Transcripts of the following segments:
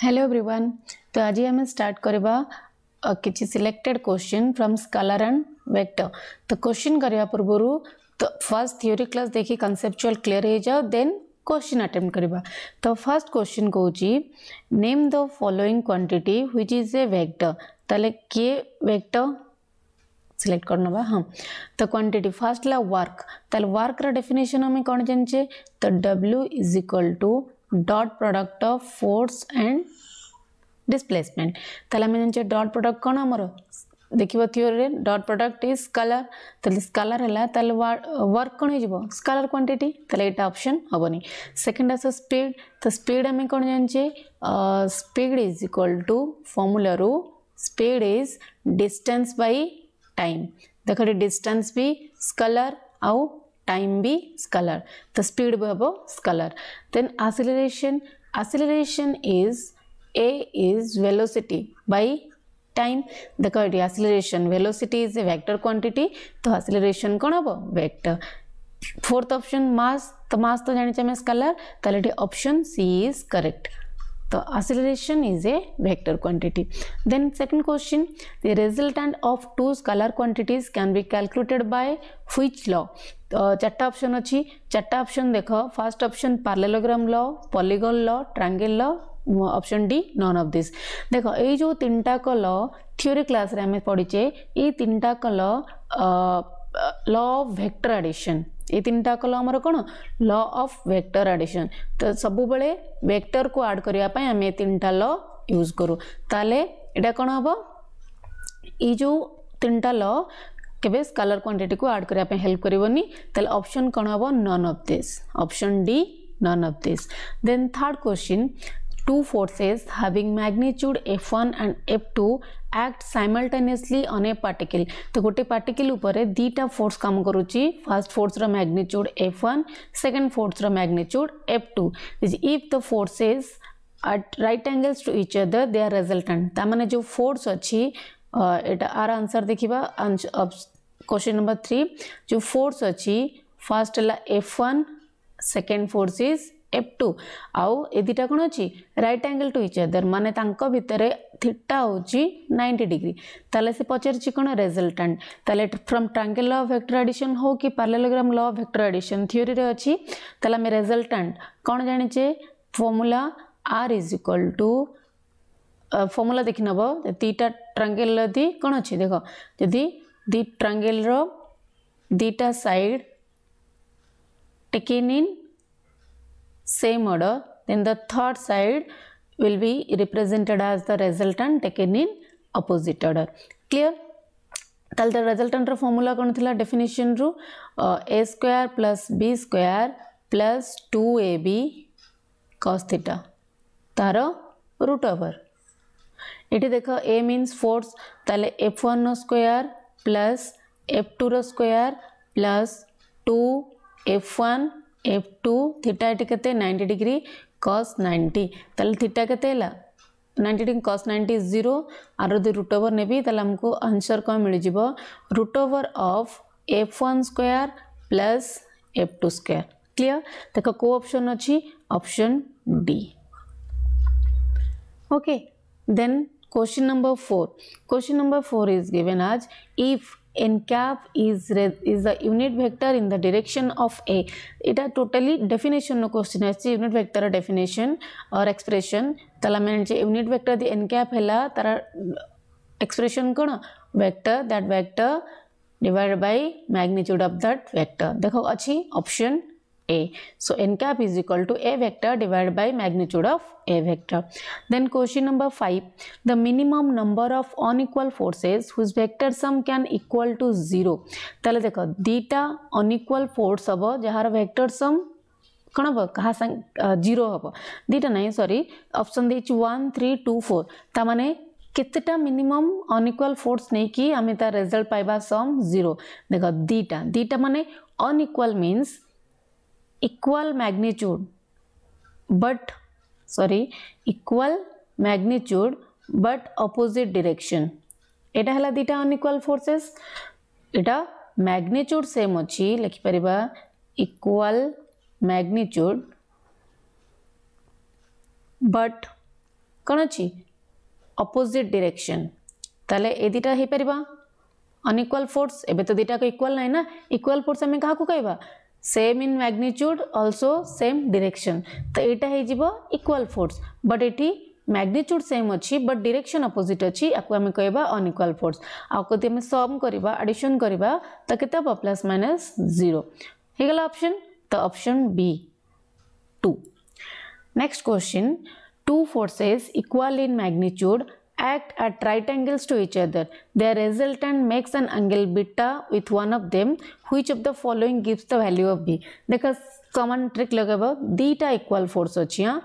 Hello everyone तो आज आम स्टार्ट करवा किसी selected question from scalar and vector तो क्वेश्चन करने पूर्व तो फर्स्ट थ्योरी क्लास देखिए कनसेप्चुअल क्लीयर हो जाओ देन क्वेश्चन अटेम्प्ट करवा तो फर्स्ट क्वेश्चन कौन name the following quantity which is a vector ताले किए वेक्टर सिलेक्ट कर ना हाँ तो क्वांटिटी फास्ट ला वर्क ताले वर्क रा डेफिनेशन हमें कौन जाने तो W is equal to dot product of force and displacement ତାହେଲେ ଆମେ ଜାଣିଛେ dot product କ'ଣ ଆମର ଦେଖିବ ଥିଓରିରେ ଡଟ୍ ପ୍ରଡ଼କ୍ଟ ଇଜ୍ ସ୍କାଲାର ତାହେଲେ ସ୍କାଲାର ହେଲା ତାହେଲେ ୱାର୍କ କ'ଣ ହେଇଯିବ ସ୍କାଲାର କ୍ୱାଣ୍ଟିଟି ତାହେଲେ ଏଇଟା ଅପସନ୍ ହେବନି ସେକେଣ୍ଡ ଆସ ସ୍ପିଡ଼ ତ ସ୍ପିଡ଼ ଆମେ କ'ଣ ଜାଣିଛେ ସ୍ପିଡ଼ ଇଜ୍ ଇକ୍ୱାଲ୍ ଟୁ ଫର୍ମୁଲାରୁ speed is distance by time ଦେଖ ଏଠି ଡିଷ୍ଟାନ୍ସ ବି ସ୍କାଲାର ଆଉ time be scalar the speed verbo scalar then acceleration acceleration is a is velocity by time देख ये acceleration velocity is a vector quantity तो acceleration कौन हम वैक्टर फोर्थ ऑप्शन मास तो मास तो जाने स्कालर तेल option C is correct the acceleration is a vector quantity then second question the resultant of two scalar quantities can be calculated by which law ଚାରିଟା option ଅଛି ଚାରିଟା option ଦେଖ first option parallelogram law polygon law triangle law option D none of this ଦେଖ ଏଇ ଯେଉଁ ତିନିଟାକ ଲ theory କ୍ଲାସ୍ରେ ଆମେ ପଢ଼ିଛେ ଏଇ ତିନିଟାକ law law of vector addition ଏଇ ତିନିଟା କଲ ଆମର କ'ଣ ଲ ଅଫ୍ ଭେକ୍ଟର ଆଡ଼ିସନ୍ ତ ସବୁବେଳେ ଭେକ୍ଟରକୁ ଆଡ଼୍ କରିବା ପାଇଁ ଆମେ ଏ ତିନିଟା ଲ ୟୁଜ୍ କରୁ ତାହେଲେ ଏଇଟା କ'ଣ ହେବ ଏଇ ଯେଉଁ ତିନିଟା ଲ କେବେ কেবে স্কালার ଆଡ଼୍ କରିବା ପାଇଁ ହେଲ୍ପ କରିବନି ତାହେଲେ অপশন କଣ ହେବ none of this option D none of this then third question two forces having magnitude f1 and f2 act simultaneously on a particle तो गोटे पार्टिकल ऊपर दीटा फोर्स काम करुच्ची फर्स्ट फोर्स रो मैग्नीट्यूड f1 सेकंड फोर्स रो magnitude f2 if the forces at right angles to each other they are resultant ता माने जो फोर्स अछि एटा आर आंसर देखिबा क्वेश्चन नंबर 3 जो फोर्स अछि फर्स्ट हला f1 second force is F two आउ ए दुटा कौन अच्छी right angle to each other मान भितर थीटा हूँ नाइंटी डिग्री ताले से पचार कौन रेजल्टाट ताले from ट्रांगेल law of vector addition हो कि पारालोग्राम law of vector addition theory अच्छी ताले आम रेजल्टाट कौन जाचे formula R is equal to formula देखी नब दुटा ट्रांगेल यदि कौन अच्छे देख जदि दी ट्रांगेल रो दुटा side taken in same order then the third side will be represented as the resultant taken in opposite order clear ତାହେଲେ ତା ରେଜଲ୍ଟାଣ୍ଟର ଫର୍ମୁଲା କ'ଣ ଥିଲା ଡେଫିନେସନ୍ରୁ A square plus B square plus two A B cos theta ତାର root over ଏଠି ଦେଖ A means force ତାହେଲେ F ୱାନ୍ର ସ୍କୋୟାର ପ୍ଲସ୍ ଏଫ୍ ଟୁର square plus two F one F two theta ये के नाइंटी डिग्री कस नाइंटी तेल theta के ninety degree cos ninety zero R जो रुट ओवर ने आमको आंसर कौन मिल root over of F one square plus F two square clear देख को ऑप्शन अच्छी option D okay then question number four question number four is given as if n cap is, is the unit vector in the direction of a এটা totally definition নো question আসছে unit vector definition অর expression তাহলে আমি জানিছে unit vector যদি n cap হেলা তার এক্সপ্রেশন কোন vector that vector divide by magnitude of that vector দেখো আছে option A. So n cap is equal to A vector divided by magnitude of A vector. Then question number 5. The minimum number of unequal forces whose vector sum can equal to 0. তাহলে দেখো দুইটা unequal force হব jahara vector sum କ'ଣ ହେବ କାହା ସାଙ୍ଗ zero ହେବ ଦୁଇଟା ନାହିଁ ସରି ଅପସନ୍ ଦେଇଛି ୱାନ୍ ଥ୍ରୀ ଟୁ ଫୋର୍ ତା'ମାନେ मिनिमम अनइक्वल फोर्स नै ନେଇକି ଆମେ ता रिजल्ट पाइबा सम 0 देखो ଦୁଇଟା ଦୁଇଟା माने unequal means equal magnitude but sorry equal magnitude but opposite direction एटा है दुटा अनइक्वाल फोर्सेस एटा मैग्नीट्यूड सेम अच्छी लिखिपर इक्वल मैग्नीट्यूड बट कौन अच्छी अपोजिट डायरेक्शन ताले ए दुटा हो पार अनइक्वाल फोर्स एबे तो दुटा को इक्वल ना इक्वल फोर्स आम क्या कह same in magnitude also same direction ତ ଏଇଟା ହେଇଯିବ equal force but ଏଠି ম্যাগনিচুড সেম অছি বট ডিরেকশন অপোজিট অছি আকু আমি কইবা অনইকুয়াল ফোর্স আকু যদি আমি সম করিবা এডিশন করিবা তো কেতে হব প্লাস মাইনাস 0 হই গলা অপশন তো option B 2 next question two forces equal in magnitude act at right angles to each other. Their resultant makes an angle beta with one of them. Which of the following gives the value of b? देख common trick लगेब दीटा equal force अच्छी हाँ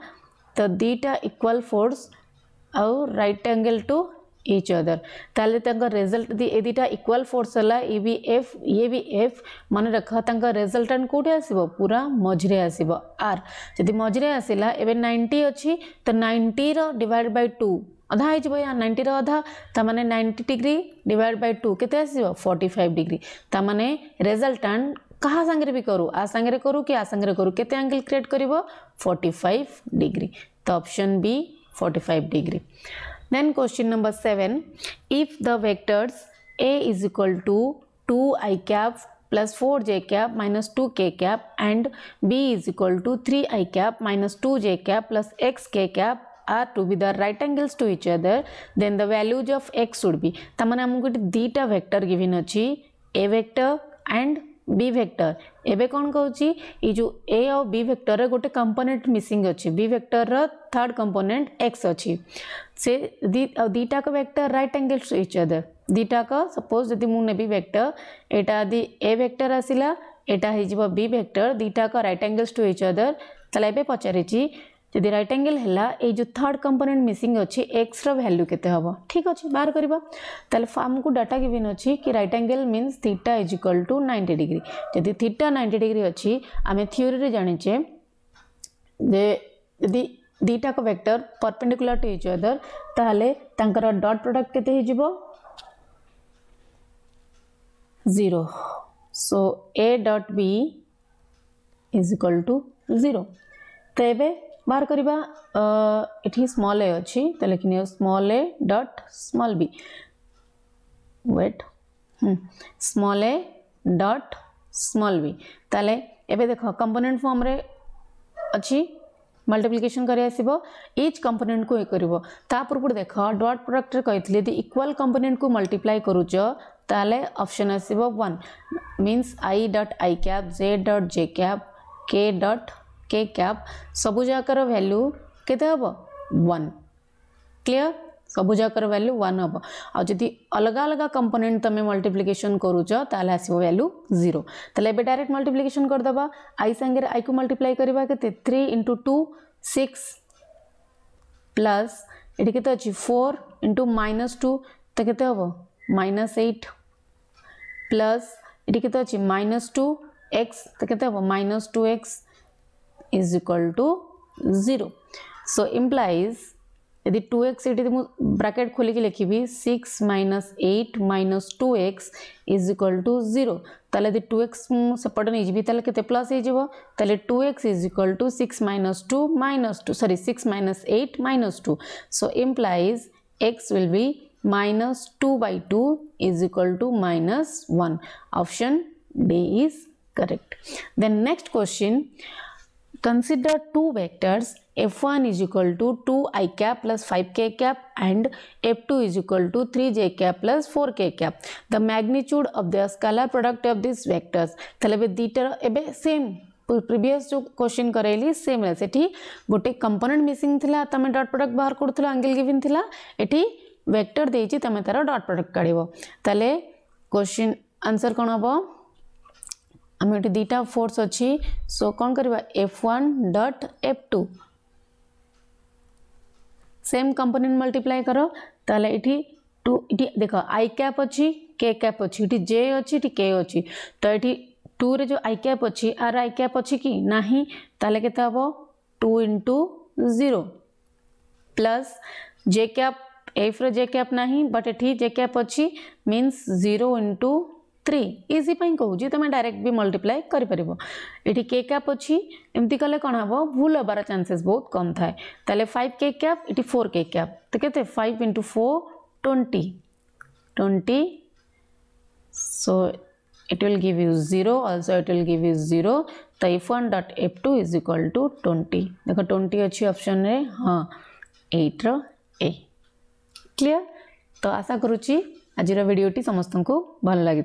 तो दीटा equal force आउ right angle to each other ताले result ये दुटा इक्वाल फोर्स है ये भी एफ ये भी एफ मन रख रेजल्टाट कौटे आसो पूरा मझे आसर जदि मझे आसला एवं नाइंटी अच्छी तो नाइंटीर डिवाइड बै टू अधा हो नाइंटी अधा तो मैंने ninety degree divide by two के फोर्टी फाइव डिग्री तेने रेजल्टांट क्या सांगे भी करूँ आ सांगे करूँ कि आ सांगे करूँ के आंगेल क्रिएट कर फोर्टी फाइव डिग्री तो option B forty five degree then question number seven if the vectors A is equal to two I cap plus four J cap minus two K cap and B is equal to three I cap minus to जे क्या plus x के क्या are to be the right angles to each other then the values of x should be tamane amku dita vector given achi a vector and b vector एबे कौन कहूँ ये जो A और B vector गोटे component missing अच्छी B vector third component X अच्छी से दीटाक vector right angles to each other दीटाक सपोज जदि मुझे वेक्टर यहाँ दी ए वेक्टर आसला यहाँ हो बी वेक्टर दीटाक right angles to each other तेल ये पचारि ଯଦି ରାଇଟ୍ ଆଙ୍ଗେଲ୍ ହେଲା ଏଇ ଯେଉଁ ଥାର୍ଡ଼ କମ୍ପୋନେଣ୍ଟ ମିସିଂ ଅଛି ଏକ୍ସର ଭ୍ୟାଲ୍ୟୁ କେତେ ହେବ ଠିକ୍ ଅଛି ବାହାର କରିବା ତାହେଲେ ଆମକୁ ଡାଟା ଗିଭିନ୍ ଅଛି କି right angle means theta is equal to ninety degree ଯଦି ଥିଟା ନାଇଣ୍ଟି ଡିଗ୍ରୀ ଅଛି ଆମେ ଥିଓରିରେ ଜାଣିଛେ ଯେ ଯଦି ଦୁଇଟାକ vector perpendicular to each other ତାହେଲେ ତାଙ୍କର ଡଟ୍ ପ୍ରଡ଼କ୍ଟ କେତେ ହେଇଯିବ zero so A dot B is equal to zero ତେବେ बाहर करवा स्मल ए अच्छी तो लिखने small A dot small B wait small A dot small B ताले एबे देखो कंपोनेंट फॉर्म रे अच्छी मल्टीप्लिकेशन करज कंपोनेंट को ये करपूर्व देख डट प्रडक्ट कही यदि इक्वल कंपोनेंट को मल्टीप्लाई करुच ताले ऑप्शन आसो one means I dot I cap J dot J cap K dot K cap सबुजाक भैल्यू के वन क्लीयर सबुजाक भैल्यू वन हम आदि अलग अलग कंपोनेंट तुम मल्टीप्लिकेसन करुच ताल आस भैल्यू जीरो डायरेक्ट मल्टीप्लिकेसन करदे आई सांगे आई को मल्टीप्लाए करवा के three into two six plus ये के फोर इंटु माइनस टू तो कैसे के माइनस एट प्लस ये के माइनस टू एक्स तो कैसे हम minus two X is equal to zero So implies यदि 2x एक्स तो मु ब्राकेट खोल के लिखी six minus eight minus two x is equal to zero यदि टू एक्स मुझे नहीं जी के plus whole two x is equal to six minus two minus two sorry six minus eight minus two so implies x will be minus two by two is equal to minus one option D is correct then next question consider two vectors f1 is equal to 2i cap plus 5k cap and f2 is equal to 3j cap plus 4k cap. The magnitude of the scalar product of these vectors. तले बे दीटर एबे same previous जो question करेली same रहे सेठी गोटे component missing थिला तमे डॉट प्रोडक्ट बाहर करथुलो एंगल गिवन थिला एठी वेक्टर देइची तमे तार डॉट प्रोडक्ट काढिबो तले क्वेश्चन आंसर कोन हबो आम ये दुटा फोर्स अच्छी सो कौन करवा F one dot F two same component multiply कर ताले ये टू देख आई कैप अच्छी के कैप अच्छी ये जे अच्छी के अच्छी तो ये टू रे जो आई कैप अच्छी आर आई कैप अच्छी कि ना ताल के two into zero plus J cap F J cap ना बट ये जे कैप अच्छी मीन्स जीरो इंटू थ्री इजीपाई कहूँ तुम डायरेक्ट भी मल्टीप्लाई कर ये के कैप अच्छी एमती कले कौन हम भूल हबार चान्सेस बहुत कम थाए फाइव के कैप ये फोर के कैप तो K five into four twenty twenty so it will give you zero also it will give you zero तो dot F two is equal to twenty देख ट्वेंटी अच्छी option रे हाँ एट्र रो ए clear तो आशा करुच्ची आज भिडटी समस्त को भल लगे